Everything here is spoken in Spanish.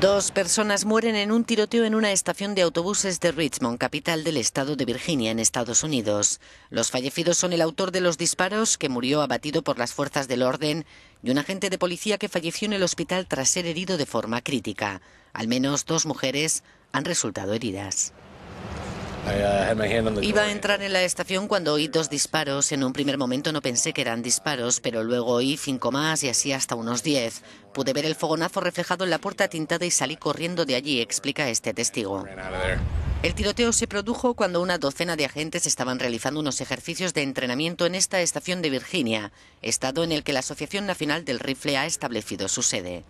Dos personas mueren en un tiroteo en una estación de autobuses de Richmond, capital del estado de Virginia, en Estados Unidos. Los fallecidos son el autor de los disparos, que murió abatido por las fuerzas del orden, y un agente de policía que falleció en el hospital tras ser herido de forma crítica. Al menos dos mujeres han resultado heridas. Uh, Iba a entrar en la estación cuando oí dos disparos. En un primer momento no pensé que eran disparos, pero luego oí cinco más y así hasta unos diez. Pude ver el fogonazo reflejado en la puerta tintada y salí corriendo de allí, explica este testigo. El tiroteo se produjo cuando una docena de agentes estaban realizando unos ejercicios de entrenamiento en esta estación de Virginia, estado en el que la Asociación Nacional del Rifle ha establecido su sede.